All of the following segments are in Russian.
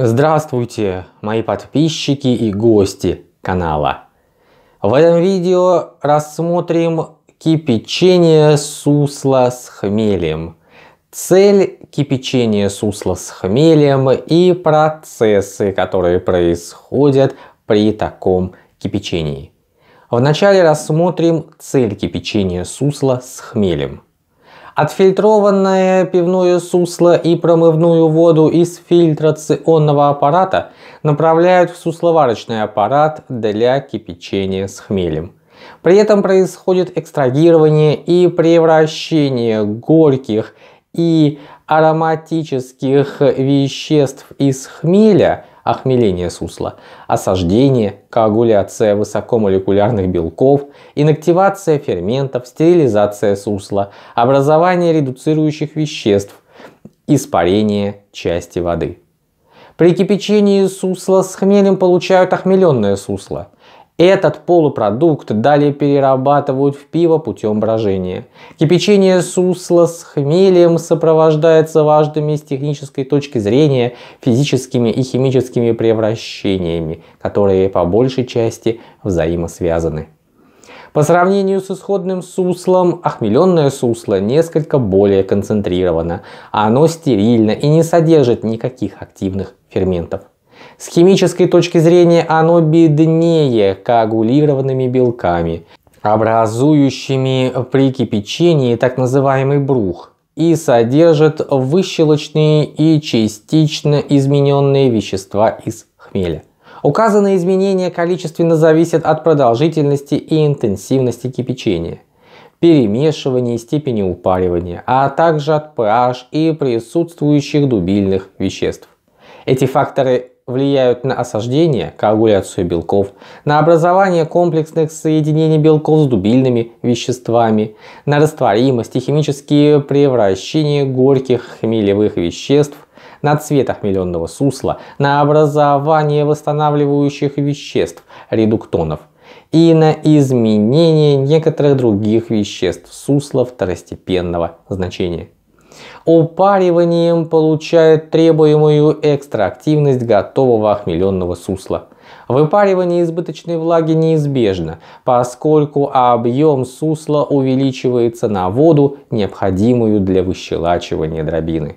Здравствуйте, мои подписчики и гости канала. В этом видео рассмотрим кипячение сусла с хмелем. Цель кипячения сусла с хмелем и процессы, которые происходят при таком кипячении. Вначале рассмотрим цель кипячения сусла с хмелем. Отфильтрованное пивное сусло и промывную воду из фильтрационного аппарата направляют в сусловарочный аппарат для кипячения с хмелем. При этом происходит экстрагирование и превращение горьких и ароматических веществ из хмеля – охмеление сусла, осаждение, коагуляция высокомолекулярных белков, инактивация ферментов, стерилизация сусла, образование редуцирующих веществ, испарение части воды. При кипячении сусла с хмелем получают охмеленное сусло – этот полупродукт далее перерабатывают в пиво путем брожения. Кипячение сусла с хмелем сопровождается важными с технической точки зрения физическими и химическими превращениями, которые по большей части взаимосвязаны. По сравнению с исходным суслом, охмеленное сусло несколько более концентрировано. Оно стерильно и не содержит никаких активных ферментов. С химической точки зрения оно беднее коагулированными белками, образующими при кипячении так называемый брух, и содержит выщелочные и частично измененные вещества из хмеля. Указанные изменения количественно зависят от продолжительности и интенсивности кипячения, перемешивания и степени упаривания, а также от pH и присутствующих дубильных веществ. Эти факторы влияют на осаждение, коагуляцию белков, на образование комплексных соединений белков с дубильными веществами, на растворимость и химические превращения горьких хмелевых веществ, на цвет хмеленного сусла, на образование восстанавливающих веществ, редуктонов, и на изменение некоторых других веществ сусла второстепенного значения. Упариванием получает требуемую экстрактивность готового охмеленного сусла. Выпаривание избыточной влаги неизбежно, поскольку объем сусла увеличивается на воду, необходимую для выщелачивания дробины.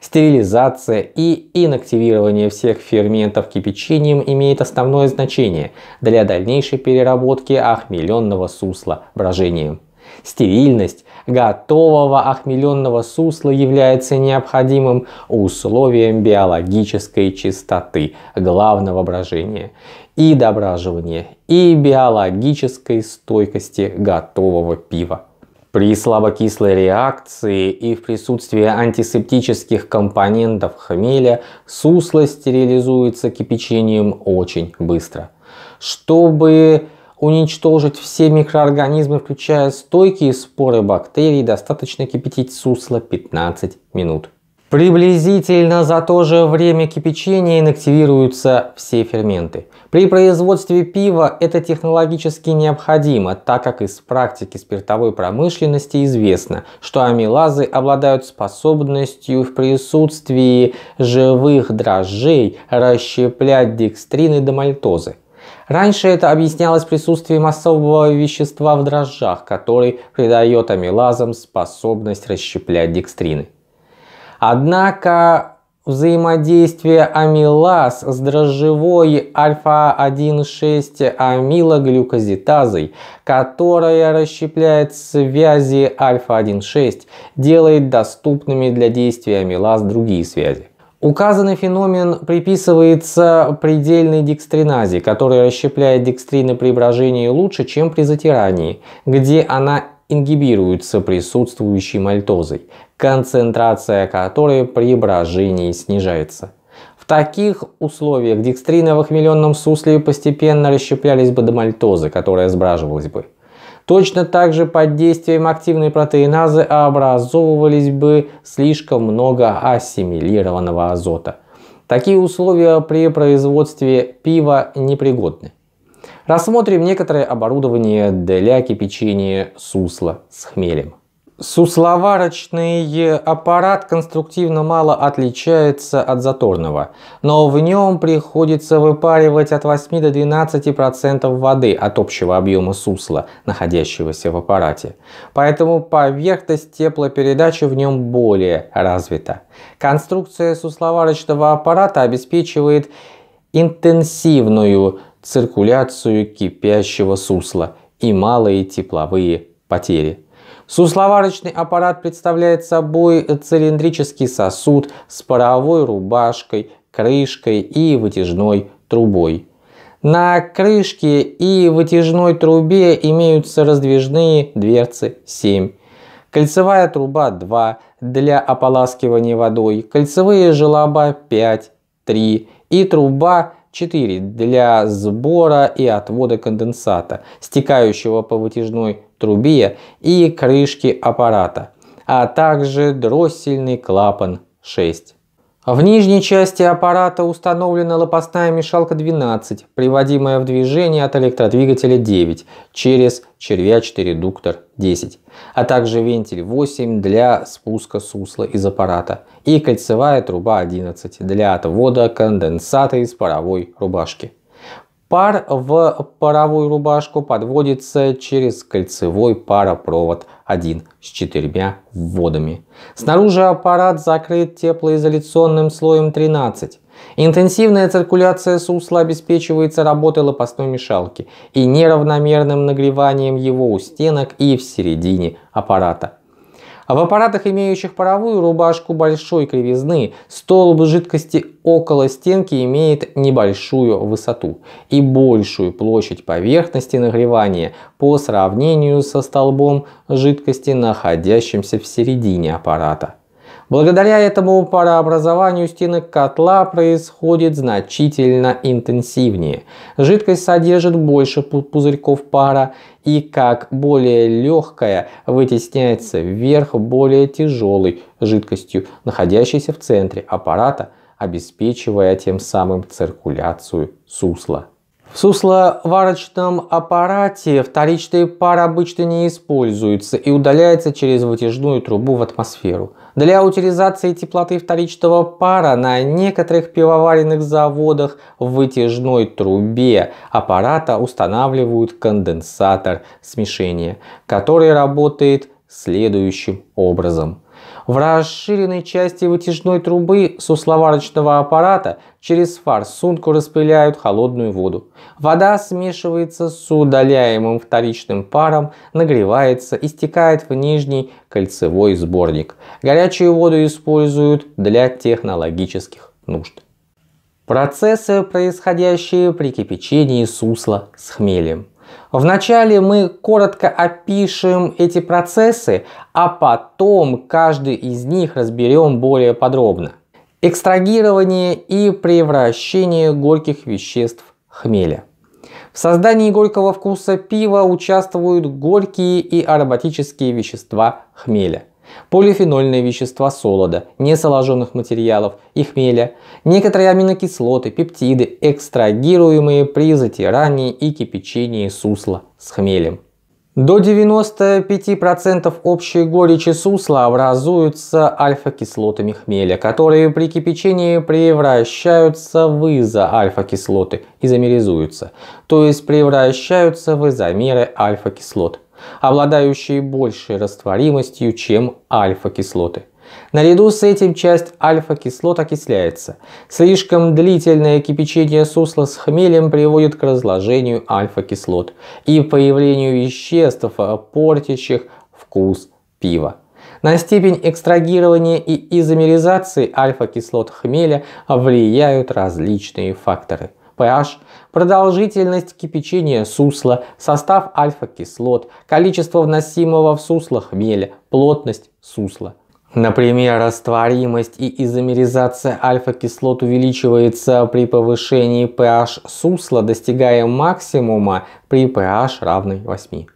Стерилизация и инактивирование всех ферментов кипячением имеет основное значение для дальнейшей переработки охмеленного сусла брожением. Стерильность готового охмеленного сусла является необходимым условием биологической чистоты главного брожения и доброживания и биологической стойкости готового пива. При слабокислой реакции и в присутствии антисептических компонентов хмеля сусло стерилизуется кипячением очень быстро. Чтобы уничтожить все микроорганизмы, включая стойкие споры бактерий, достаточно кипятить сусло 15 минут. Приблизительно за то же время кипячения инактивируются все ферменты. При производстве пива это технологически необходимо, так как из практики спиртовой промышленности известно, что амилазы обладают способностью в присутствии живых дрожжей расщеплять декстрины до мальтозы. Раньше это объяснялось присутствием особого вещества в дрожжах, который придает амилазам способность расщеплять декстрины. Однако взаимодействие амилаз с дрожжевой альфа-1,6-амилоглюкозитазой, которая расщепляет связи альфа-1,6, делает доступными для действия амилаз другие связи. Указанный феномен приписывается предельной декстриназе, которая расщепляет декстрины при брожении лучше, чем при затирании, где она ингибируется присутствующей мальтозой, концентрация которой при брожении снижается. В таких условиях декстрины в охмеленном сусле постепенно расщеплялись бы до мальтозы, которая сбраживалась бы. Точно так же под действием активной протеиназы образовывались бы слишком много ассимилированного азота. Такие условия при производстве пива непригодны. Рассмотрим некоторое оборудование для кипячения сусла с хмелем. Сусловарочный аппарат конструктивно мало отличается от заторного, но в нем приходится выпаривать от 8 до 12% воды от общего объема сусла, находящегося в аппарате. Поэтому поверхность теплопередачи в нем более развита. Конструкция сусловарочного аппарата обеспечивает интенсивную циркуляцию кипящего сусла и малые тепловые потери. Сусловарочный аппарат представляет собой цилиндрический сосуд с паровой рубашкой, крышкой и вытяжной трубой. На крышке и вытяжной трубе имеются раздвижные дверцы 7. Кольцевая труба 2 для ополаскивания водой, кольцевые желоба 5, 3 и труба 4 для сбора и отвода конденсата, стекающего по вытяжной трубе и крышки аппарата, а также дроссельный клапан 6. В нижней части аппарата установлена лопастная мешалка 12, приводимая в движение от электродвигателя 9 через червячный редуктор 10, а также вентиль 8 для спуска сусла из аппарата и кольцевая труба 11 для отвода конденсата из паровой рубашки. Пар в паровую рубашку подводится через кольцевой паропровод 1 с четырьмя вводами. Снаружи аппарат закрыт теплоизоляционным слоем 13. Интенсивная циркуляция сусла обеспечивается работой лопастной мешалки и неравномерным нагреванием его у стенок и в середине аппарата. А в аппаратах, имеющих паровую рубашку большой кривизны, столб жидкости около стенки имеет небольшую высоту и большую площадь поверхности нагревания по сравнению со столбом жидкости, находящимся в середине аппарата. Благодаря этому парообразованию стенок котла происходит значительно интенсивнее. Жидкость содержит больше пузырьков пара и как более легкая вытесняется вверх более тяжелой жидкостью, находящейся в центре аппарата, обеспечивая тем самым циркуляцию сусла. В сусловарочном аппарате вторичный пар обычно не используется и удаляется через вытяжную трубу в атмосферу – для утилизации теплоты вторичного пара на некоторых пивоваренных заводах в вытяжной трубе аппарата устанавливают конденсатор смешения, который работает следующим образом – в расширенной части вытяжной трубы сусловарочного аппарата через форсунку распыляют холодную воду. Вода смешивается с удаляемым вторичным паром, нагревается и стекает в нижний кольцевой сборник. Горячую воду используют для технологических нужд. Процессы, происходящие при кипячении сусла с хмелем. Вначале мы коротко опишем эти процессы, а потом каждый из них разберем более подробно. Экстрагирование и превращение горьких веществ хмеля. В создании горького вкуса пива участвуют горькие и ароматические вещества хмеля – полифенольные вещества солода, несоложенных материалов и хмеля, некоторые аминокислоты, пептиды, экстрагируемые при затирании и кипячении сусла с хмелем. До 95% общей горечи сусла образуются альфа-кислотами хмеля, которые при кипячении превращаются в изоальфа-кислоты, изомеризуются, то есть превращаются в изомеры альфа-кислот обладающие большей растворимостью, чем альфа-кислоты. Наряду с этим часть альфа-кислот окисляется. Слишком длительное кипячение сусла с хмелем приводит к разложению альфа-кислот и появлению веществ, портящих вкус пива. На степень экстрагирования и изомеризации альфа-кислот хмеля влияют различные факторы – pH, продолжительность кипячения сусла, состав альфа-кислот, количество вносимого в сусло хмеля, плотность сусла. Например, растворимость и изомеризация альфа-кислот увеличивается при повышении pH сусла, достигая максимума при pH равной 8.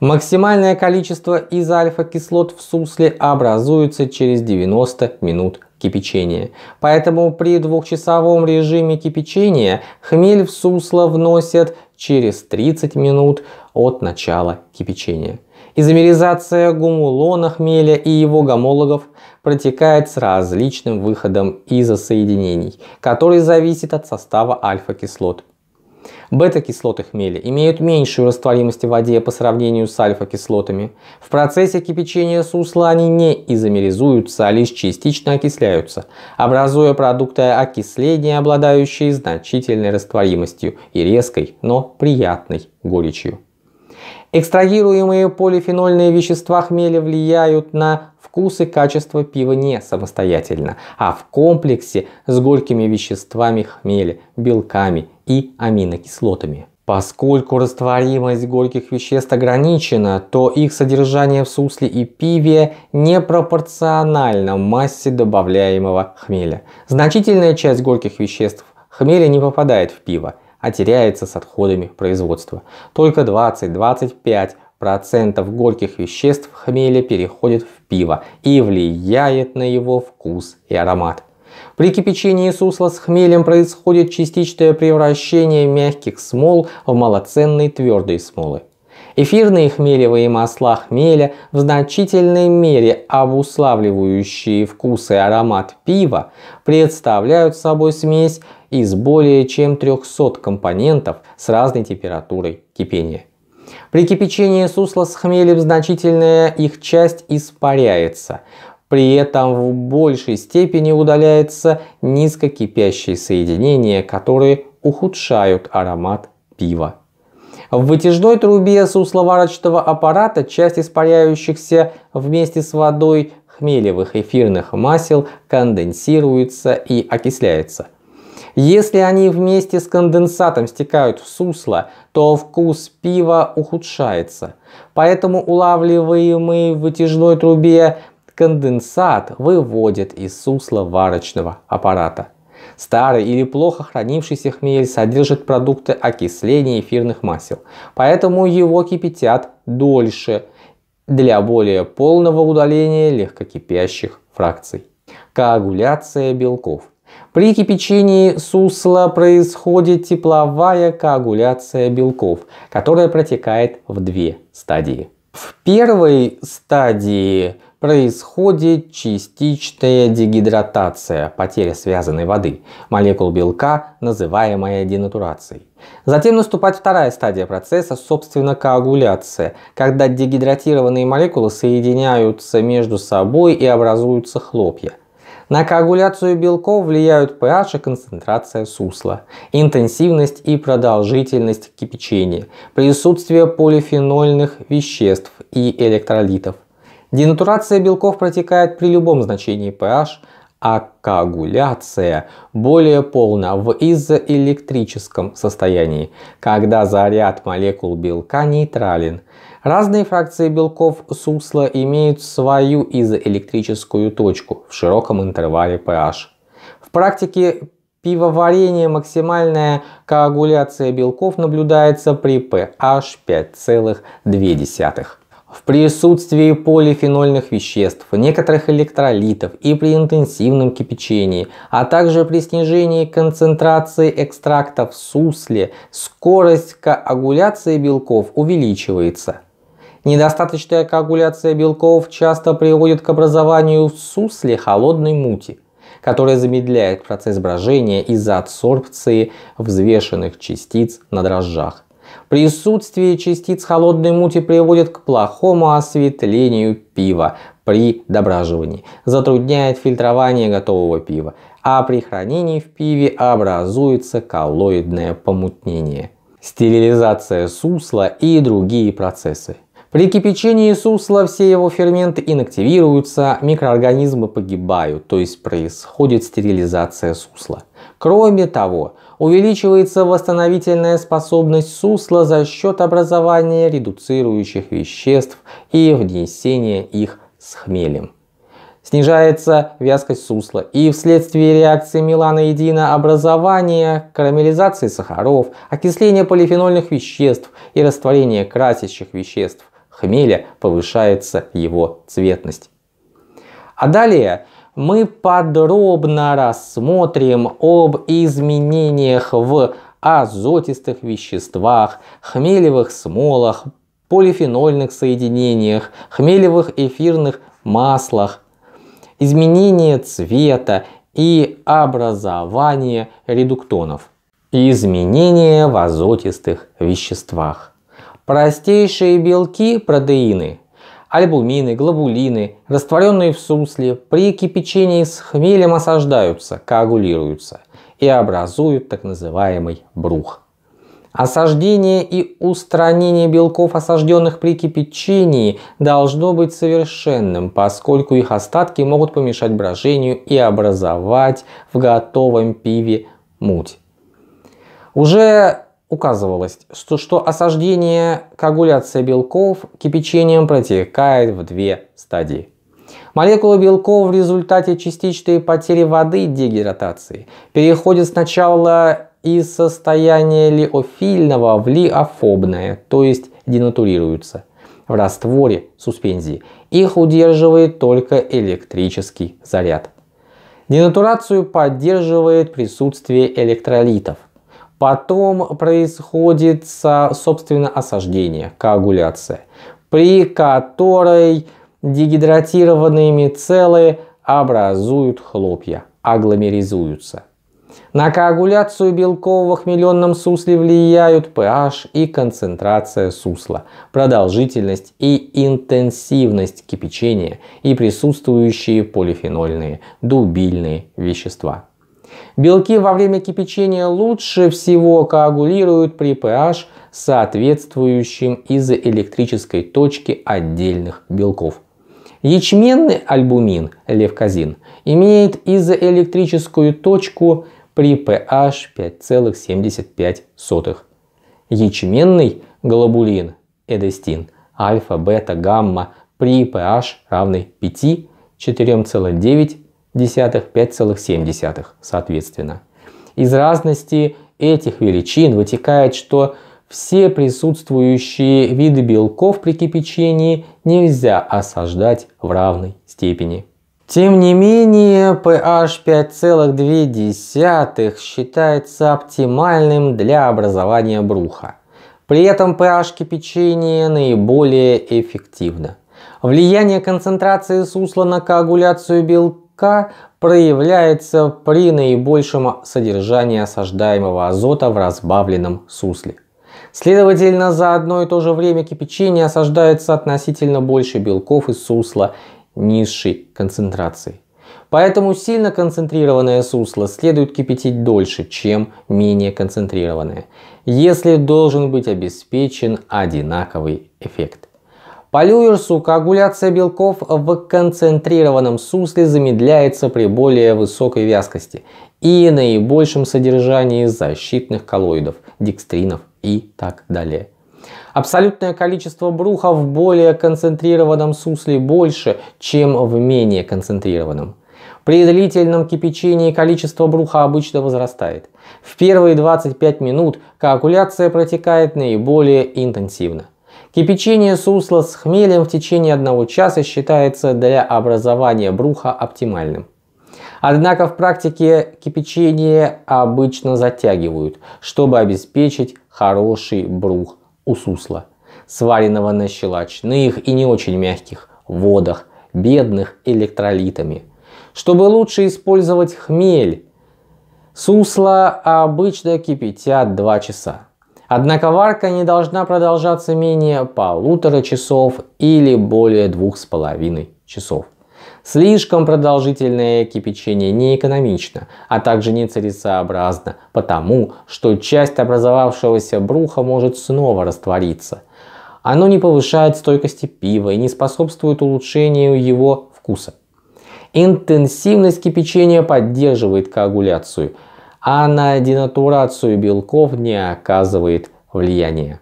Максимальное количество из альфа-кислот в сусле образуется через 90 минут кипячения. Поэтому при двухчасовом режиме кипячения хмель в сусло вносят через 30 минут от начала кипячения. Изомеризация гумулона хмеля и его гомологов протекает с различным выходом изосоединений, который зависит от состава альфа-кислот. Бета-кислоты хмели имеют меньшую растворимость в воде по сравнению с альфа-кислотами. В процессе кипячения сусла они не изомеризуются, а лишь частично окисляются, образуя продукты окисления, обладающие значительной растворимостью и резкой, но приятной горечью. Экстрагируемые полифенольные вещества хмели влияют на вкус и качество пива не самостоятельно, а в комплексе с горькими веществами хмели, белками и аминокислотами. Поскольку растворимость горьких веществ ограничена, то их содержание в сусле и пиве не пропорционально массе добавляемого хмеля. Значительная часть горьких веществ хмеля не попадает в пиво, а теряется с отходами производства. Только 20-25% процентов горьких веществ хмеля переходит в пиво и влияет на его вкус и аромат. При кипячении сусла с хмелем происходит частичное превращение мягких смол в малоценные твердые смолы. Эфирные хмелевые масла хмеля в значительной мере обуславливающие вкус и аромат пива представляют собой смесь из более чем 300 компонентов с разной температурой кипения. При кипячении сусла с хмелем значительная их часть испаряется, при этом в большей степени удаляются низкокипящие соединения, которые ухудшают аромат пива. В вытяжной трубе сусловарочного аппарата часть испаряющихся вместе с водой хмелевых эфирных масел конденсируется и окисляется. Если они вместе с конденсатом стекают в сусло, то вкус пива ухудшается. Поэтому улавливаемый в вытяжной трубе конденсат выводят из сусла варочного аппарата. Старый или плохо хранившийся хмель содержит продукты окисления эфирных масел, поэтому его кипятят дольше для более полного удаления легкокипящих фракций. Коагуляция белков. При кипячении сусла происходит тепловая коагуляция белков, которая протекает в две стадии. В первой стадии происходит частичная дегидратация, потеря связанной воды, молекул белка, называемая денатурацией. Затем наступает вторая стадия процесса, собственно коагуляция, когда дегидратированные молекулы соединяются между собой и образуются хлопья. На коагуляцию белков влияют pH и концентрация сусла, интенсивность и продолжительность кипячения, присутствие полифенольных веществ и электролитов, Денатурация белков протекает при любом значении pH, а коагуляция более полна в изоэлектрическом состоянии, когда заряд молекул белка нейтрален. Разные фракции белков сусла имеют свою изоэлектрическую точку в широком интервале pH. В практике пивоварения максимальная коагуляция белков наблюдается при pH 5,2. В присутствии полифенольных веществ, некоторых электролитов и при интенсивном кипячении, а также при снижении концентрации экстрактов в сусле, скорость коагуляции белков увеличивается. Недостаточная коагуляция белков часто приводит к образованию в сусле холодной мути, которая замедляет процесс брожения из-за адсорбции взвешенных частиц на дрожжах. Присутствие частиц холодной мути приводит к плохому осветлению пива при дображивании, затрудняет фильтрование готового пива, а при хранении в пиве образуется коллоидное помутнение, стерилизация сусла и другие процессы. При кипячении сусла все его ферменты инактивируются, микроорганизмы погибают, то есть происходит стерилизация сусла. Кроме того, увеличивается восстановительная способность сусла за счет образования редуцирующих веществ и внесения их с хмелем. Снижается вязкость сусла и вследствие реакции меланоедина образования, карамелизации сахаров, окисления полифенольных веществ и растворения красящих веществ – хмеля повышается его цветность. А далее мы подробно рассмотрим об изменениях в азотистых веществах, хмелевых смолах, полифенольных соединениях, хмелевых эфирных маслах, изменение цвета и образование редуктонов, изменения в азотистых веществах. Простейшие белки, протеины, альбумины, глобулины, растворенные в сусле, при кипячении с хмелем осаждаются, коагулируются и образуют так называемый брух. Осаждение и устранение белков, осажденных при кипячении, должно быть совершенным, поскольку их остатки могут помешать брожению и образовать в готовом пиве муть. Уже указывалось, что, что осаждение коагуляции белков кипячением протекает в две стадии. Молекулы белков в результате частичной потери воды дегидратации переходят сначала из состояния лиофильного в лиофобное, то есть денатурируются. В растворе суспензии их удерживает только электрический заряд. Денатурацию поддерживает присутствие электролитов. Потом происходит, собственно, осаждение, коагуляция, при которой дегидратированные мицеллы образуют хлопья, агломеризуются. На коагуляцию белкового хмеленном сусле влияют pH и концентрация сусла, продолжительность и интенсивность кипячения и присутствующие полифенольные дубильные вещества. Белки во время кипячения лучше всего коагулируют при pH, соответствующем изоэлектрической точки отдельных белков. Ячменный альбумин, (левказин) имеет изоэлектрическую точку при pH 5,75. Ячменный глобулин, эдестин, альфа, бета, гамма при pH равный 5, 5,7 соответственно. Из разности этих величин вытекает, что все присутствующие виды белков при кипячении нельзя осаждать в равной степени. Тем не менее, pH 5,2 считается оптимальным для образования бруха. При этом pH кипячения наиболее эффективно. Влияние концентрации сусла на коагуляцию белка к проявляется при наибольшем содержании осаждаемого азота в разбавленном сусле. Следовательно, за одно и то же время кипячения осаждается относительно больше белков из сусла низшей концентрации. Поэтому сильно концентрированное сусло следует кипятить дольше, чем менее концентрированное, если должен быть обеспечен одинаковый эффект по Льюису коагуляция белков в концентрированном сусле замедляется при более высокой вязкости и наибольшем содержании защитных коллоидов, декстринов и так далее. Абсолютное количество бруха в более концентрированном сусле больше, чем в менее концентрированном. При длительном кипячении количество бруха обычно возрастает. В первые 25 минут коагуляция протекает наиболее интенсивно. Кипячение сусла с хмелем в течение одного часа считается для образования бруха оптимальным. Однако в практике кипячение обычно затягивают, чтобы обеспечить хороший брух у сусла, сваренного на щелочных и не очень мягких водах, бедных электролитами. Чтобы лучше использовать хмель, Сусло обычно кипятят 2 часа. Однако варка не должна продолжаться менее полутора часов или более двух с половиной часов. Слишком продолжительное кипячение неэкономично, а также нецелесообразно, потому что часть образовавшегося бруха может снова раствориться. Оно не повышает стойкости пива и не способствует улучшению его вкуса. Интенсивность кипячения поддерживает коагуляцию – а на денатурацию белков не оказывает влияния.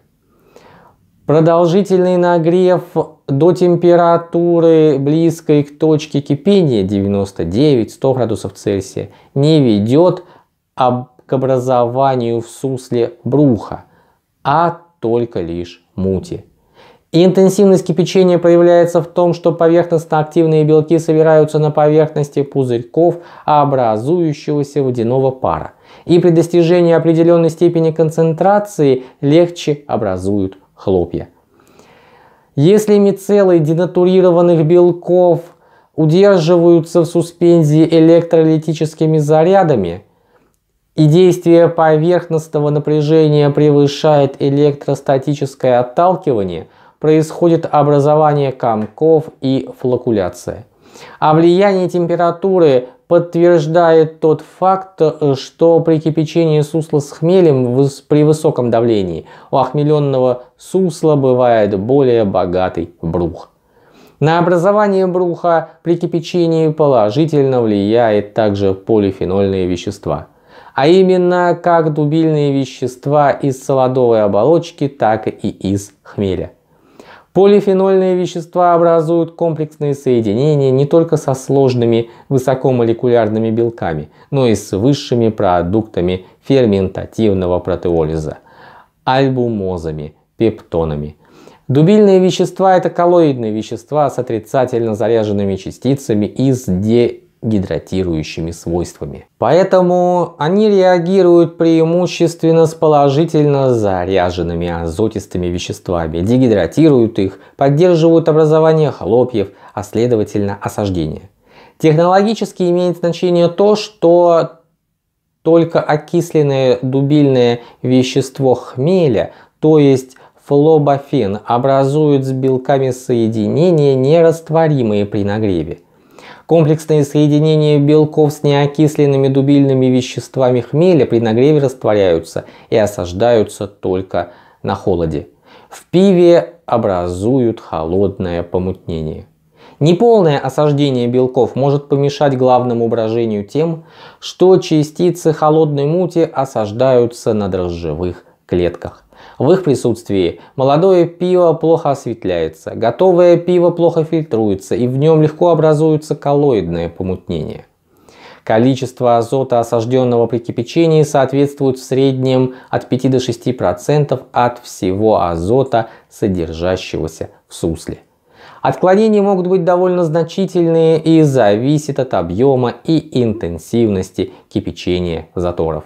Продолжительный нагрев до температуры, близкой к точке кипения 99-100 градусов Цельсия, не ведет к образованию в сусле бруха, а только лишь мути. И интенсивность кипячения проявляется в том, что поверхностно-активные белки собираются на поверхности пузырьков а образующегося водяного пара. И при достижении определенной степени концентрации легче образуют хлопья. Если мицеллы денатурированных белков удерживаются в суспензии электролитическими зарядами, и действие поверхностного напряжения превышает электростатическое отталкивание, происходит образование комков и флокуляция. А влияние температуры подтверждает тот факт, что при кипячении сусла с хмелем при высоком давлении у охмеленного сусла бывает более богатый брух. На образование бруха при кипячении положительно влияет также полифенольные вещества, а именно как дубильные вещества из солодовой оболочки, так и из хмеля. Полифенольные вещества образуют комплексные соединения не только со сложными высокомолекулярными белками, но и с высшими продуктами ферментативного протеолиза – альбумозами, пептонами. Дубильные вещества – это коллоидные вещества с отрицательно заряженными частицами из ди гидратирующими свойствами. Поэтому они реагируют преимущественно с положительно заряженными азотистыми веществами, дегидратируют их, поддерживают образование хлопьев, а следовательно осаждение. Технологически имеет значение то, что только окисленное дубильное вещество хмеля, то есть флобофен, образует с белками соединения, нерастворимые при нагреве. Комплексное соединение белков с неокисленными дубильными веществами хмеля при нагреве растворяются и осаждаются только на холоде. В пиве образуют холодное помутнение. Неполное осаждение белков может помешать главному брожению тем, что частицы холодной мути осаждаются на дрожжевых клетках. В их присутствии молодое пиво плохо осветляется, готовое пиво плохо фильтруется и в нем легко образуется коллоидное помутнение. Количество азота, осажденного при кипячении, соответствует в среднем от 5 до 6% от всего азота, содержащегося в сусле. Отклонения могут быть довольно значительные и зависят от объема и интенсивности кипячения заторов.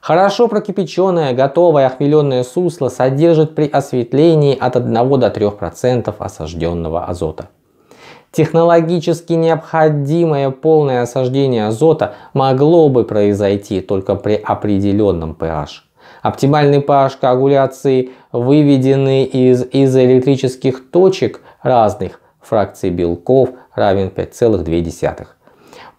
Хорошо прокипяченное, готовое охмеленное сусло содержит при осветлении от 1 до 3% осажденного азота. Технологически необходимое полное осаждение азота могло бы произойти только при определенном pH. Оптимальный pH коагуляции выведены из изоэлектрических точек разных фракций белков равен 5,2.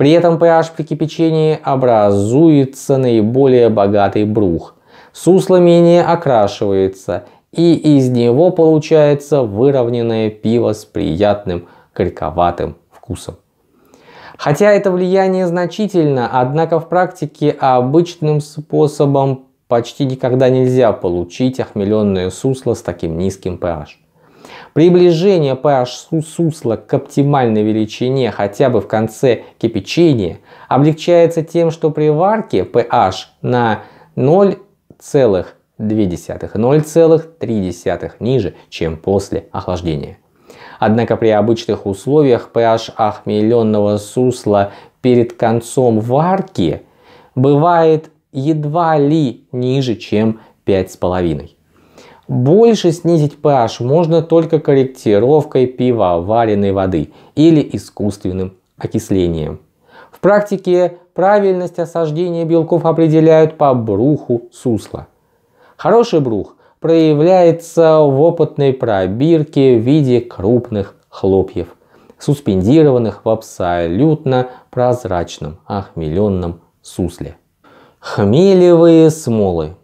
При этом pH при кипячении образуется наиболее богатый брух. Сусло менее окрашивается, и из него получается выровненное пиво с приятным горьковатым вкусом. Хотя это влияние значительно, однако в практике обычным способом почти никогда нельзя получить охмеленное сусло с таким низким pH. Приближение pH сусла к оптимальной величине хотя бы в конце кипячения облегчается тем, что при варке pH на 0,2-0,3 ниже, чем после охлаждения. Однако при обычных условиях pH охмеленного сусла перед концом варки бывает едва ли ниже, чем 5,5. Больше снизить pH можно только корректировкой пива вареной воды или искусственным окислением. В практике правильность осаждения белков определяют по бруху сусла. Хороший брух проявляется в опытной пробирке в виде крупных хлопьев, суспендированных в абсолютно прозрачном охмеленном сусле. Хмелевые смолы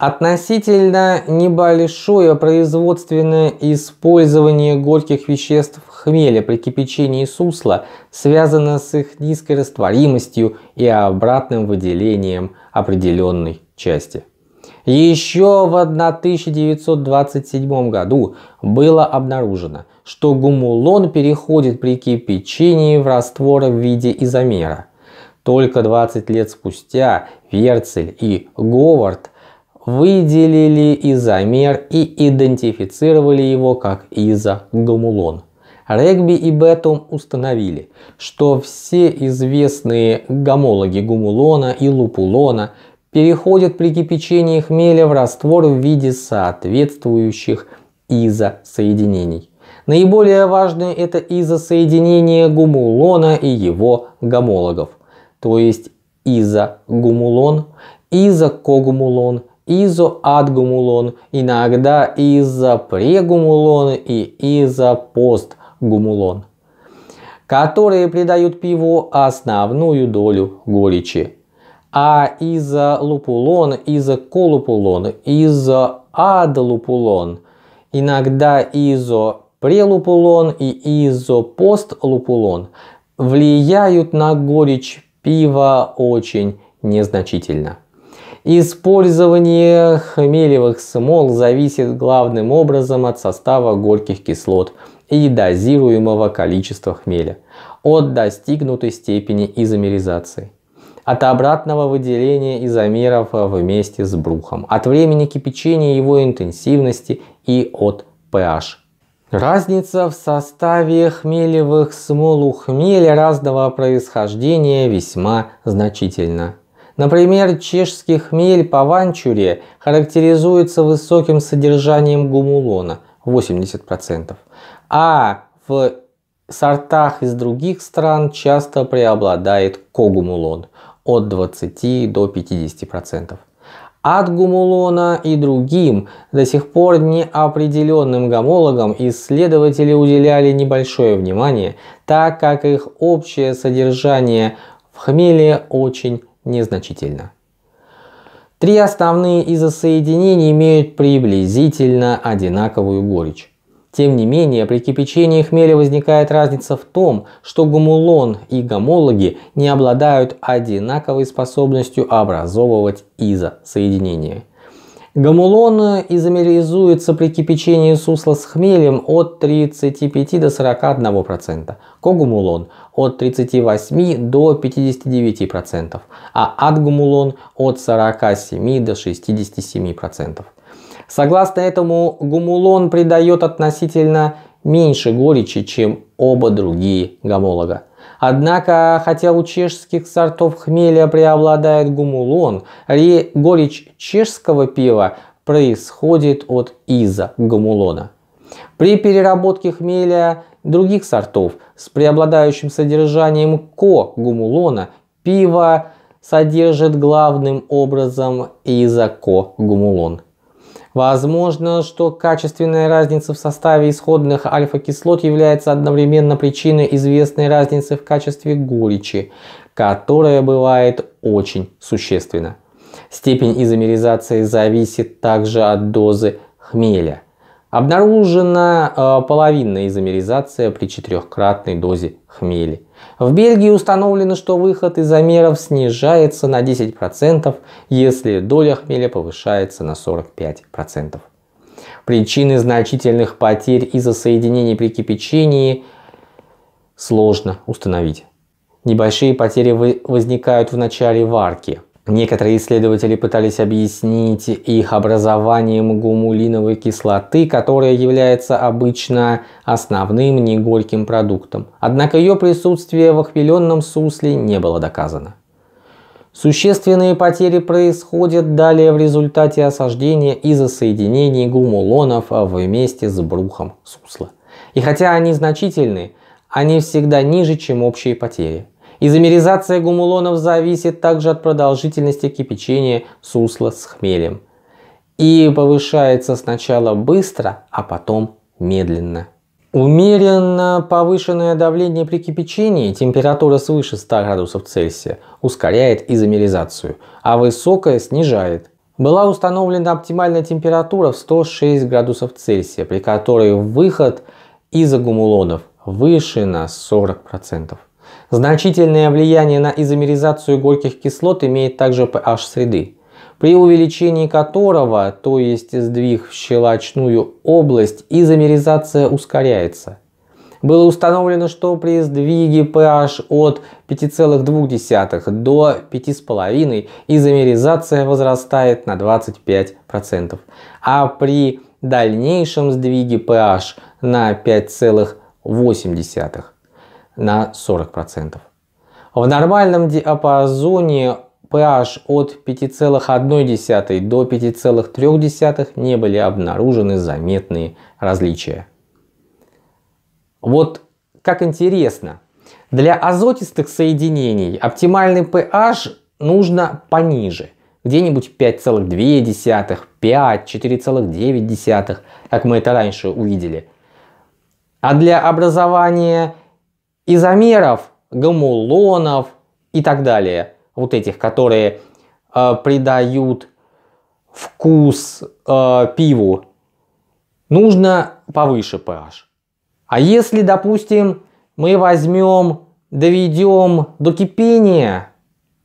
Относительно небольшое производственное использование горьких веществ хмеля при кипячении сусла связано с их низкой растворимостью и обратным выделением определенной части. Еще в 1927 году было обнаружено, что гумулон переходит при кипячении в раствор в виде изомера. Только 20 лет спустя Верцель и Говард выделили изомер и идентифицировали его как изогомулон. Регби и Беттум установили, что все известные гомологи гумулона и лупулона переходят при кипячении хмеля в раствор в виде соответствующих изосоединений. Наиболее важное это изосоединение гумулона и его гомологов, то есть изогумулон, изокогумулон, изоадгумулон, иногда изопрегумулон и изопостгумулон, которые придают пиву основную долю горечи. А изолупулон, изоколупулон, изоадолупулон, иногда изопрелупулон и изопостлупулон влияют на горечь пива очень незначительно. Использование хмелевых смол зависит главным образом от состава горьких кислот и дозируемого количества хмеля, от достигнутой степени изомеризации, от обратного выделения изомеров вместе с брухом, от времени кипячения его интенсивности и от pH. Разница в составе хмелевых смол у хмеля разного происхождения весьма значительна. Например, чешский хмель по ванчуре характеризуется высоким содержанием гумулона – 80%, а в сортах из других стран часто преобладает когумулон – от 20 до 50%. От гумулона и другим, до сих пор неопределенным гомологам исследователи уделяли небольшое внимание, так как их общее содержание в хмеле очень незначительно. Три основные изосоединения имеют приблизительно одинаковую горечь. Тем не менее, при кипячении хмеля возникает разница в том, что гумулон и гомологи не обладают одинаковой способностью образовывать изосоединения. Гамулон изомеризуется при кипячении сусла с хмелем от 35 до 41%, когумулон от 38 до 59%, а адгумулон от 47 до 67%. Согласно этому, гумулон придает относительно меньше горечи, чем оба другие гомолога. Однако, хотя у чешских сортов хмеля преобладает гумулон, горечь чешского пива происходит от иза гумулона. При переработке хмеля других сортов с преобладающим содержанием ко-гумулона пиво содержит главным образом ко изокогумулон. Возможно, что качественная разница в составе исходных альфа-кислот является одновременно причиной известной разницы в качестве горечи, которая бывает очень существенна. Степень изомеризации зависит также от дозы хмеля. Обнаружена э, половинная изомеризация при четырехкратной дозе хмеля. В Бельгии установлено, что выход из замеров снижается на 10%, если доля хмеля повышается на 45%. Причины значительных потерь из-за соединений при кипячении сложно установить. Небольшие потери возникают в начале варки – Некоторые исследователи пытались объяснить их образованием гумулиновой кислоты, которая является обычно основным негорьким продуктом. Однако ее присутствие в аквиленном сусле не было доказано. Существенные потери происходят далее в результате осаждения и за гумулонов вместе с брухом сусла. И хотя они значительны, они всегда ниже, чем общие потери. Изомеризация гумулонов зависит также от продолжительности кипячения сусла с хмелем и повышается сначала быстро, а потом медленно. Умеренно повышенное давление при кипячении, температура свыше 100 градусов Цельсия, ускоряет изомеризацию, а высокая снижает. Была установлена оптимальная температура в 106 градусов Цельсия, при которой выход гумулонов выше на 40%. Значительное влияние на изомеризацию горьких кислот имеет также pH среды, при увеличении которого, то есть сдвиг в щелочную область, изомеризация ускоряется. Было установлено, что при сдвиге pH от 5,2 до 5,5 изомеризация возрастает на 25%, а при дальнейшем сдвиге pH на 5,8 на 40%. В нормальном диапазоне pH от 5,1 до 5,3 не были обнаружены заметные различия. Вот как интересно, для азотистых соединений оптимальный pH нужно пониже, где-нибудь 5,2, 5, 4,9, как мы это раньше увидели. А для образования изомеров, гомулонов и так далее. Вот этих, которые э, придают вкус э, пиву. Нужно повыше pH. А если, допустим, мы возьмем, доведем до кипения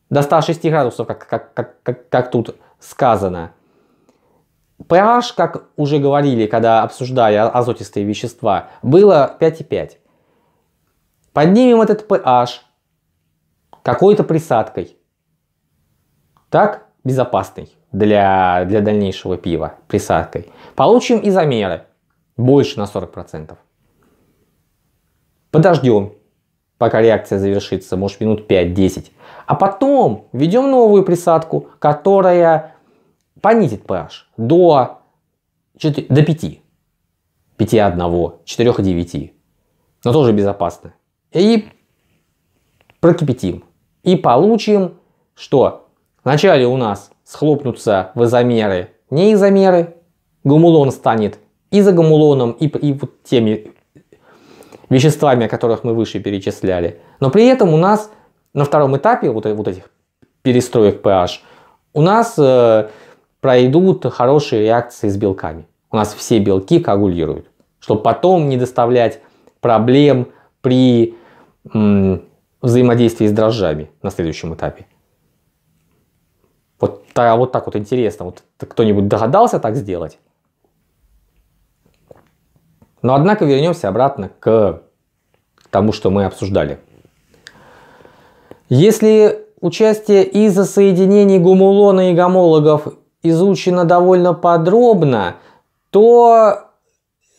до 106 градусов, как, как, как, как, как тут сказано, pH, как уже говорили, когда обсуждали азотистые вещества, было 5,5. Поднимем этот pH какой-то присадкой. Так, безопасной для, для дальнейшего пива присадкой. Получим изомеры больше на 40%. Подождем, пока реакция завершится, может минут 5-10. А потом введем новую присадку, которая понизит pH до, 4, до 5. 5,1, 4,9. Но тоже безопасная и прокипятим. И получим, что вначале у нас схлопнутся в изомеры не изомеры, гомулон станет и за гомулоном, и, и вот теми веществами, о которых мы выше перечисляли. Но при этом у нас на втором этапе вот, вот этих перестроек pH у нас э, пройдут хорошие реакции с белками. У нас все белки коагулируют, чтобы потом не доставлять проблем при взаимодействие с дрожжами на следующем этапе. Вот, та, вот так вот интересно. Вот кто-нибудь догадался так сделать? Но однако вернемся обратно к тому, что мы обсуждали. Если участие изосоединений гумулона и гомологов изучено довольно подробно, то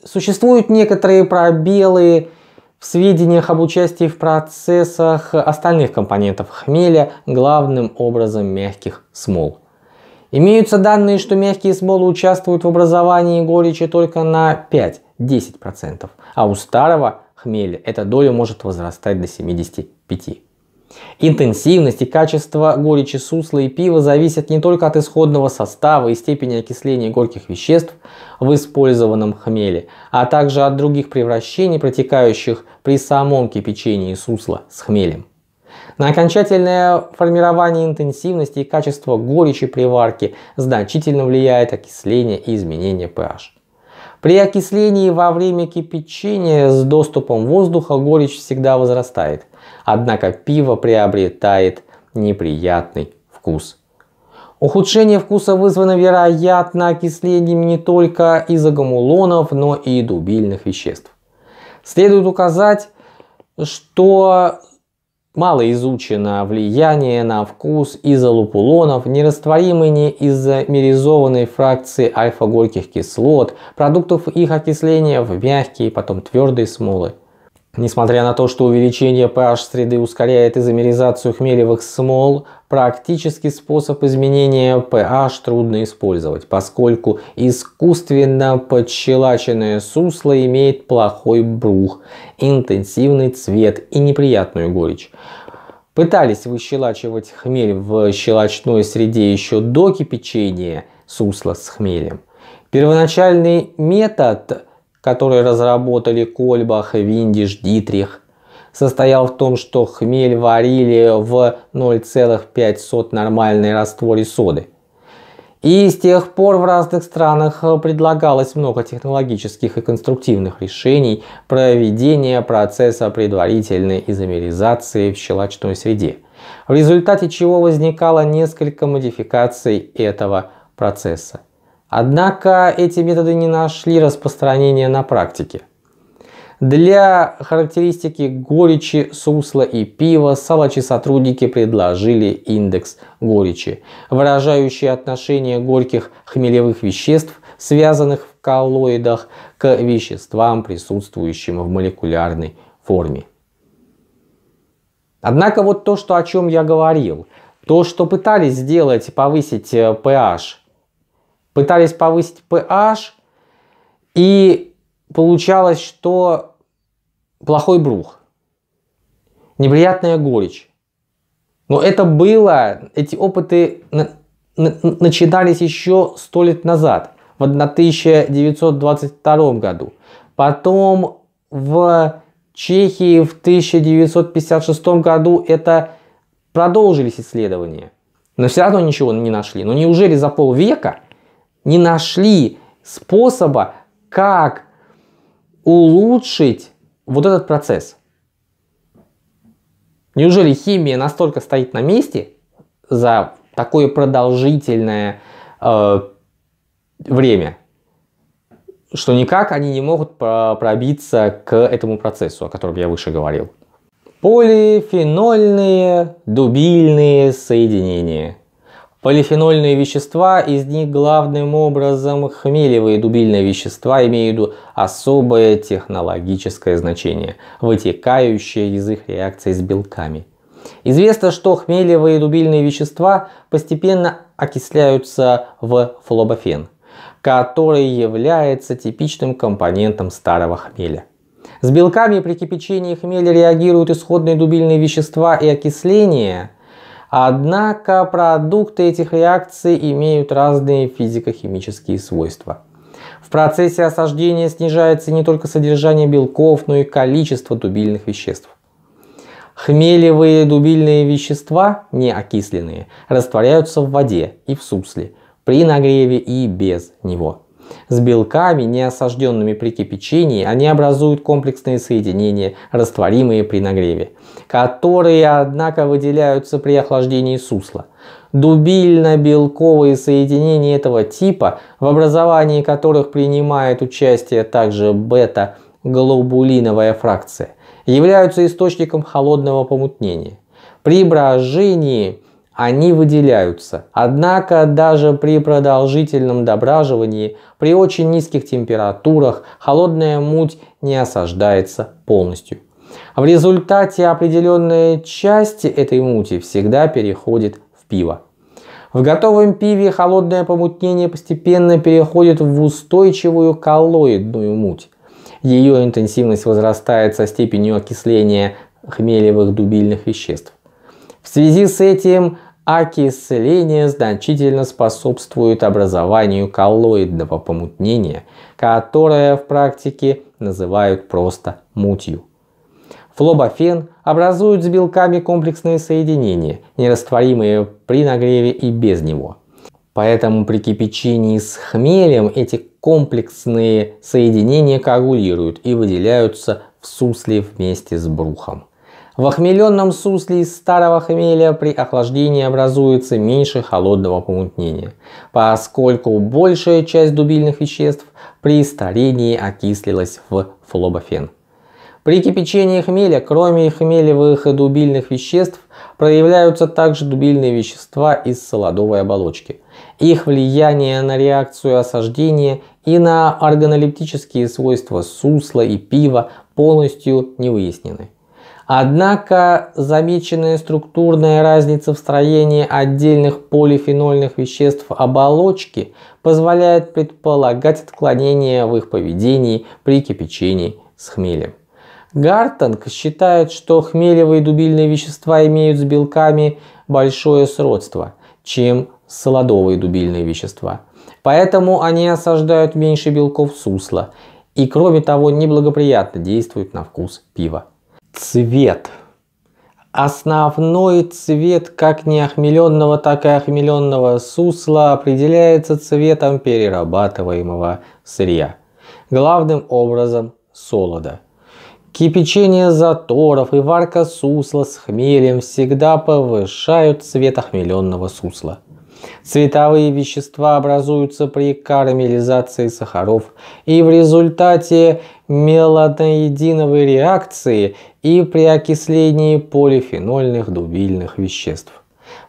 существуют некоторые пробелы, в сведениях об участии в процессах остальных компонентов хмеля, главным образом мягких смол. Имеются данные, что мягкие смолы участвуют в образовании горечи только на 5-10%, а у старого хмеля эта доля может возрастать до 75%. Интенсивность и качество горечи сусла и пива зависят не только от исходного состава и степени окисления горьких веществ в использованном хмеле, а также от других превращений, протекающих при самом кипячении сусла с хмелем. На окончательное формирование интенсивности и качества горечи при варке значительно влияет окисление и изменение pH. При окислении во время кипячения с доступом воздуха горечь всегда возрастает, однако пиво приобретает неприятный вкус. Ухудшение вкуса вызвано, вероятно, окислением не только изогомулонов, но и дубильных веществ. Следует указать, что Мало изучено влияние на вкус изолупулонов, нерастворимые изомеризованные фракции альфа-горьких кислот, продуктов их окисления в мягкие, потом твердые смолы. Несмотря на то, что увеличение pH среды ускоряет изомеризацию хмелевых смол, практический способ изменения pH трудно использовать, поскольку искусственно подщелаченное сусло имеет плохой брух, интенсивный цвет и неприятную горечь. Пытались выщелачивать хмель в щелочной среде еще до кипячения сусла с хмелем. Первоначальный метод который разработали Кольбах, Виндиш, Дитрих, состоял в том, что хмель варили в 0,5 нормальной растворе соды. И с тех пор в разных странах э, предлагалось много технологических и конструктивных решений проведения процесса предварительной изомеризации в щелочной среде, в результате чего возникало несколько модификаций этого процесса. Однако эти методы не нашли распространения на практике. Для характеристики горечи сусла и пива салачи сотрудники предложили индекс горечи, выражающий отношение горьких хмелевых веществ, связанных в коллоидах, к веществам, присутствующим в молекулярной форме. Однако вот то, что, о чем я говорил, то, что пытались сделать, повысить pH э, – пытались повысить pH, и получалось, что плохой брух, неприятная горечь. Но это было, эти опыты начинались еще сто лет назад, в 1922 году. Потом в Чехии в 1956 году это продолжились исследования. Но все равно ничего не нашли. Но неужели за полвека не нашли способа, как улучшить вот этот процесс. Неужели химия настолько стоит на месте за такое продолжительное э, время, что никак они не могут пробиться к этому процессу, о котором я выше говорил? Полифенольные дубильные соединения – полифенольные вещества, из них главным образом хмелевые дубильные вещества имеют особое технологическое значение, вытекающее из их реакции с белками. Известно, что хмелевые дубильные вещества постепенно окисляются в флобофен, который является типичным компонентом старого хмеля. С белками при кипячении хмеля реагируют исходные дубильные вещества и окисление – Однако продукты этих реакций имеют разные физико-химические свойства. В процессе осаждения снижается не только содержание белков, но и количество дубильных веществ. Хмелевые дубильные вещества, не окисленные, растворяются в воде и в сусле при нагреве и без него. С белками, не осажденными при кипячении, они образуют комплексные соединения, растворимые при нагреве, которые, однако, выделяются при охлаждении сусла. Дубильно-белковые соединения этого типа, в образовании которых принимает участие также бета-глобулиновая фракция, являются источником холодного помутнения. При брожении они выделяются. Однако даже при продолжительном дображивании, при очень низких температурах, холодная муть не осаждается полностью. В результате определенная часть этой мути всегда переходит в пиво. В готовом пиве холодное помутнение постепенно переходит в устойчивую коллоидную муть. Ее интенсивность возрастает со степенью окисления хмелевых дубильных веществ. В связи с этим а окисление значительно способствует образованию коллоидного помутнения, которое в практике называют просто мутью. Флобофен образует с белками комплексные соединения, нерастворимые при нагреве и без него. Поэтому при кипячении с хмелем эти комплексные соединения коагулируют и выделяются в сусле вместе с брухом. В охмеленном сусле из старого хмеля при охлаждении образуется меньше холодного помутнения, поскольку большая часть дубильных веществ при старении окислилась в флобофен. При кипячении хмеля, кроме хмелевых и дубильных веществ, проявляются также дубильные вещества из солодовой оболочки. Их влияние на реакцию осаждения и на органолептические свойства сусла и пива полностью не выяснены. Однако замеченная структурная разница в строении отдельных полифенольных веществ оболочки позволяет предполагать отклонения в их поведении при кипячении с хмелем. Гартанг считает, что хмелевые дубильные вещества имеют с белками большое сродство, чем солодовые дубильные вещества. Поэтому они осаждают меньше белков сусла и, кроме того, неблагоприятно действуют на вкус пива цвет. Основной цвет как неохмеленного, так и охмеленного сусла определяется цветом перерабатываемого сырья. Главным образом солода. Кипячение заторов и варка сусла с хмелем всегда повышают цвет охмеленного сусла. Цветовые вещества образуются при карамелизации сахаров и в результате меланоединовой реакции и при окислении полифенольных дубильных веществ.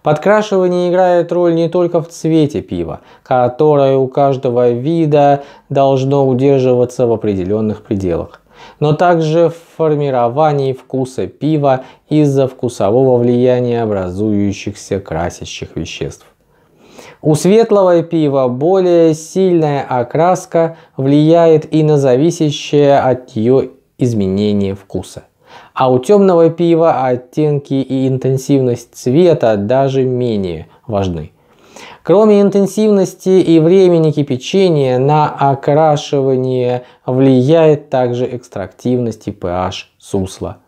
Подкрашивание играет роль не только в цвете пива, которое у каждого вида должно удерживаться в определенных пределах, но также в формировании вкуса пива из-за вкусового влияния образующихся красящих веществ. У светлого пива более сильная окраска влияет и на зависящее от нее изменение вкуса. А у темного пива оттенки и интенсивность цвета даже менее важны. Кроме интенсивности и времени кипячения, на окрашивание влияет также экстрактивность и pH сусла –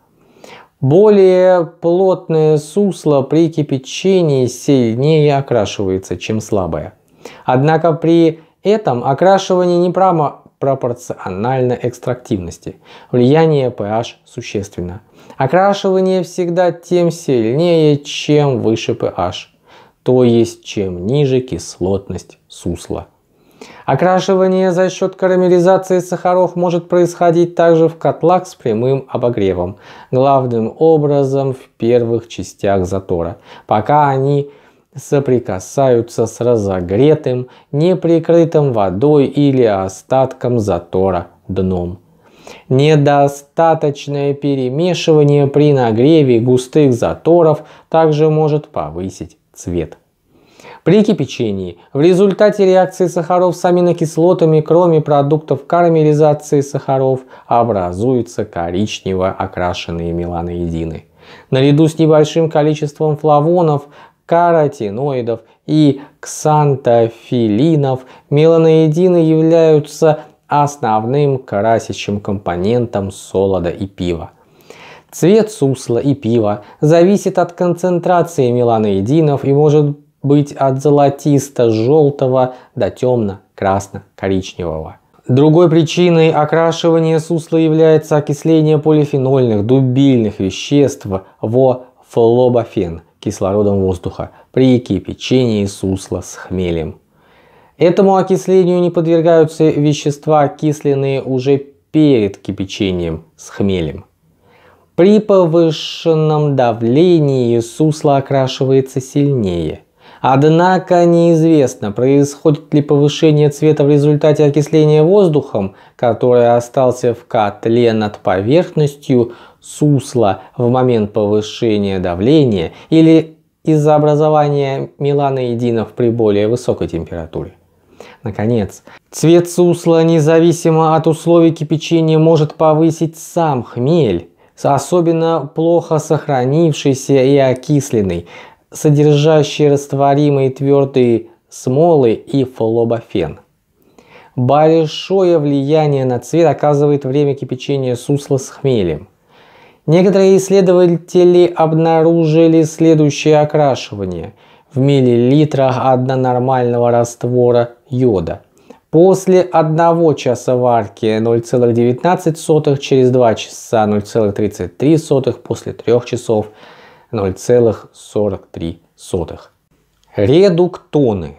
более плотное сусло при кипячении сильнее окрашивается, чем слабое. Однако при этом окрашивание не прямо пропорционально экстрактивности. Влияние pH существенно. Окрашивание всегда тем сильнее, чем выше pH, то есть чем ниже кислотность сусла. Окрашивание за счет карамелизации сахаров может происходить также в котлах с прямым обогревом, главным образом в первых частях затора, пока они соприкасаются с разогретым, неприкрытым водой или остатком затора дном. Недостаточное перемешивание при нагреве густых заторов также может повысить цвет. При кипячении в результате реакции сахаров с аминокислотами, кроме продуктов карамелизации сахаров, образуются коричнево окрашенные меланоидины. Наряду с небольшим количеством флавонов, каротиноидов и ксантофилинов меланоидины являются основным красящим компонентом солода и пива. Цвет сусла и пива зависит от концентрации меланоидинов и может быть от золотисто-желтого до темно-красно-коричневого. Другой причиной окрашивания сусла является окисление полифенольных дубильных веществ во флобофен кислородом воздуха при кипячении сусла с хмелем. Этому окислению не подвергаются вещества, окисленные уже перед кипячением с хмелем. При повышенном давлении сусло окрашивается сильнее – Однако неизвестно, происходит ли повышение цвета в результате окисления воздухом, который остался в котле над поверхностью сусла в момент повышения давления, или из-за образования меланоидинов при более высокой температуре. Наконец, цвет сусла независимо от условий кипячения может повысить сам хмель, особенно плохо сохранившийся и окисленный, содержащие растворимые твердые смолы и флобофен. Большое влияние на цвет оказывает время кипячения сусла с хмелем. Некоторые исследователи обнаружили следующее окрашивание в миллилитрах однонормального раствора йода. После одного часа варки 0,19, через 2 часа 0,33, после 3 часов 0,43. Редуктоны.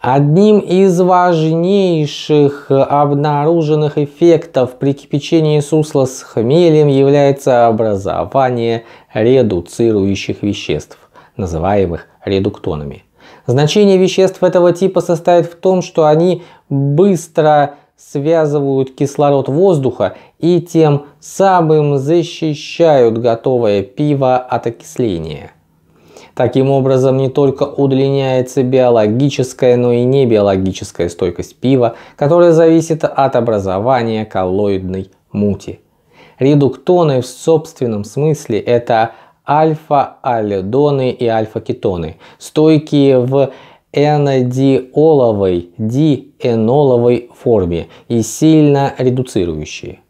Одним из важнейших обнаруженных эффектов при кипячении сусла с хмелем является образование редуцирующих веществ, называемых редуктонами. Значение веществ этого типа состоит в том, что они быстро связывают кислород воздуха и тем самым защищают готовое пиво от окисления. Таким образом не только удлиняется биологическая, но и не биологическая стойкость пива, которая зависит от образования коллоидной мути. Редуктоны в собственном смысле это альфа-аледоны и альфа-кетоны, стойкие в энодиоловой ди эноловой форме и сильно редуцирующие.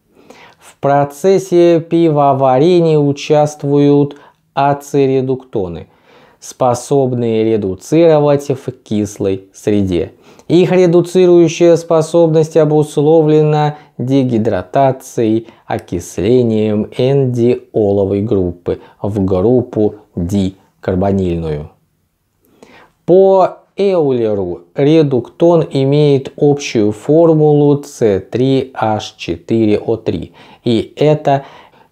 В процессе пивоварения участвуют ацередуктоны, способные редуцировать в кислой среде. Их редуцирующая способность обусловлена дегидратацией, окислением эндиоловой группы в группу дикарбонильную. По Эулеру редуктон имеет общую формулу C3H4O3, и это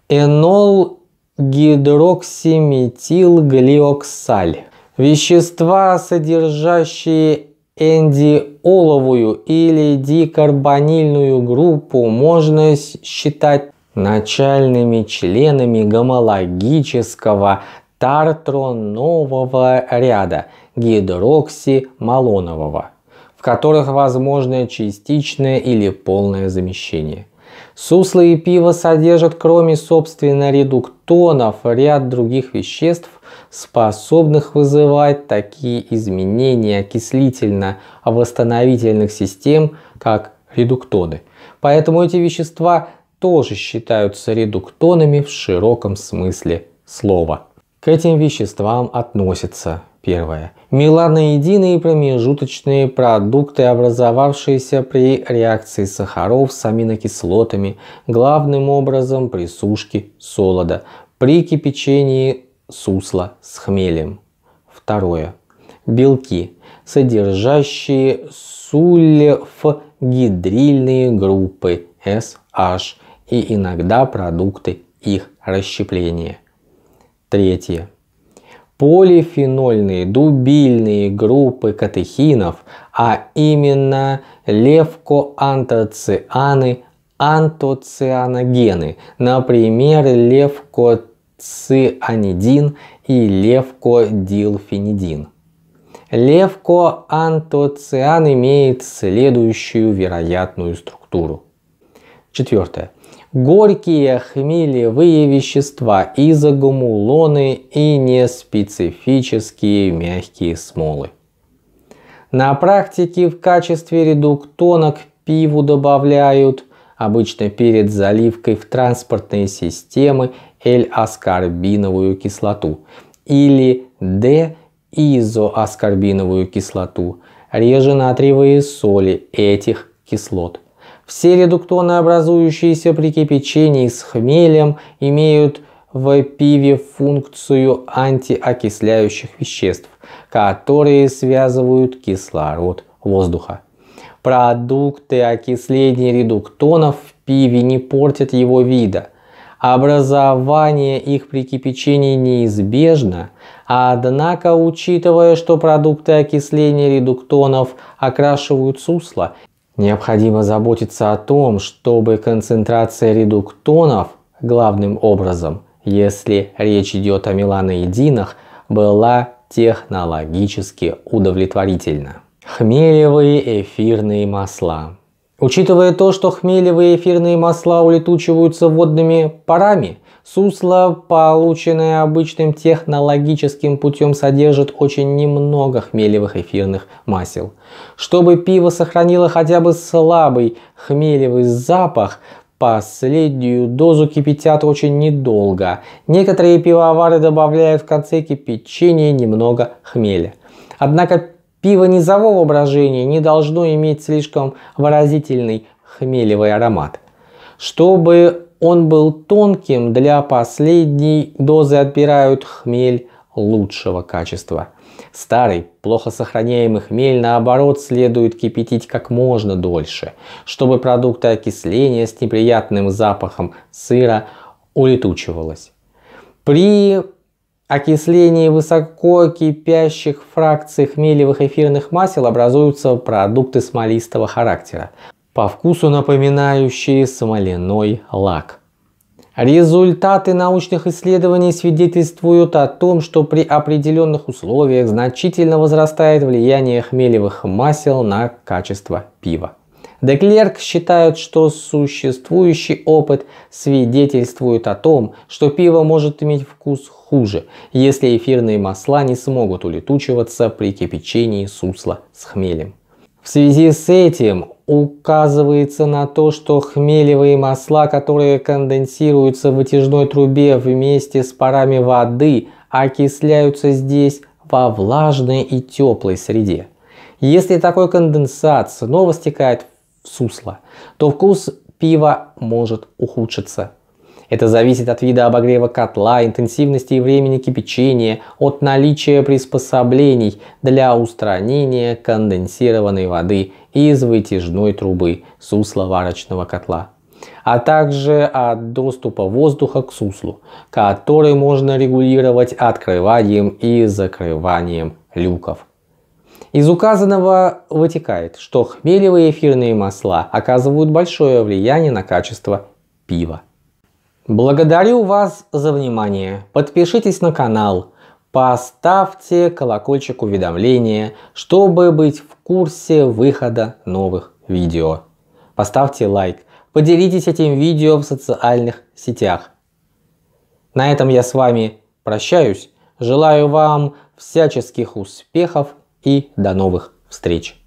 энол гидроксиметилглиоксаль. Вещества, содержащие эндиоловую или дикарбонильную группу, можно считать начальными членами гомологического тартронового ряда – гидроксималонового, в которых возможно частичное или полное замещение. Суслы и пиво содержат кроме собственно редуктонов ряд других веществ, способных вызывать такие изменения окислительно-восстановительных систем, как редуктоны. Поэтому эти вещества тоже считаются редуктонами в широком смысле слова. К этим веществам относятся Первое. Меланоидины и промежуточные продукты, образовавшиеся при реакции сахаров с аминокислотами, главным образом при сушке солода, при кипячении сусла с хмелем. Второе. Белки, содержащие сульфгидрильные группы SH и иногда продукты их расщепления. Третье полифенольные дубильные группы катехинов, а именно левкоантоцианы, антоцианогены, например, левкоцианидин и левкодилфенидин. Левкоантоциан имеет следующую вероятную структуру. Четвертое. Горькие хмелевые вещества, изогумулоны и неспецифические мягкие смолы. На практике в качестве редуктона пиву добавляют, обычно перед заливкой в транспортные системы, L-аскорбиновую кислоту или D-изоаскорбиновую кислоту, реже натриевые соли этих кислот. Все редуктоны, образующиеся при кипячении с хмелем, имеют в пиве функцию антиокисляющих веществ, которые связывают кислород воздуха. Продукты окисления редуктонов в пиве не портят его вида. Образование их при кипячении неизбежно, однако учитывая, что продукты окисления редуктонов окрашивают сусло Необходимо заботиться о том, чтобы концентрация редуктонов, главным образом, если речь идет о меланоединах, была технологически удовлетворительна. Хмелевые эфирные масла. Учитывая то, что хмелевые эфирные масла улетучиваются водными парами, Сусло, полученное обычным технологическим путем, содержит очень немного хмелевых эфирных масел. Чтобы пиво сохранило хотя бы слабый хмелевый запах, последнюю дозу кипятят очень недолго. Некоторые пивовары добавляют в конце кипячения немного хмеля. Однако пиво низового брожения не должно иметь слишком выразительный хмелевый аромат. Чтобы он был тонким, для последней дозы отбирают хмель лучшего качества. Старый, плохо сохраняемый хмель, наоборот, следует кипятить как можно дольше, чтобы продукты окисления с неприятным запахом сыра улетучивалось. При окислении высококипящих фракций хмелевых эфирных масел образуются продукты смолистого характера по вкусу напоминающие смоляной лак. Результаты научных исследований свидетельствуют о том, что при определенных условиях значительно возрастает влияние хмелевых масел на качество пива. Деклерк считают, что существующий опыт свидетельствует о том, что пиво может иметь вкус хуже, если эфирные масла не смогут улетучиваться при кипячении сусла с хмелем. В связи с этим указывается на то, что хмелевые масла, которые конденсируются в вытяжной трубе вместе с парами воды, окисляются здесь во влажной и теплой среде. Если такой конденсат снова стекает в сусло, то вкус пива может ухудшиться. Это зависит от вида обогрева котла, интенсивности и времени кипячения, от наличия приспособлений для устранения конденсированной воды из вытяжной трубы сусловарочного котла а также от доступа воздуха к суслу, который можно регулировать открыванием и закрыванием люков. Из указанного вытекает, что хмелевые эфирные масла оказывают большое влияние на качество пива. Благодарю вас за внимание. Подпишитесь на канал, поставьте колокольчик уведомления, чтобы быть в курсе выхода новых видео. Поставьте лайк, поделитесь этим видео в социальных сетях. На этом я с вами прощаюсь. Желаю вам всяческих успехов и до новых встреч!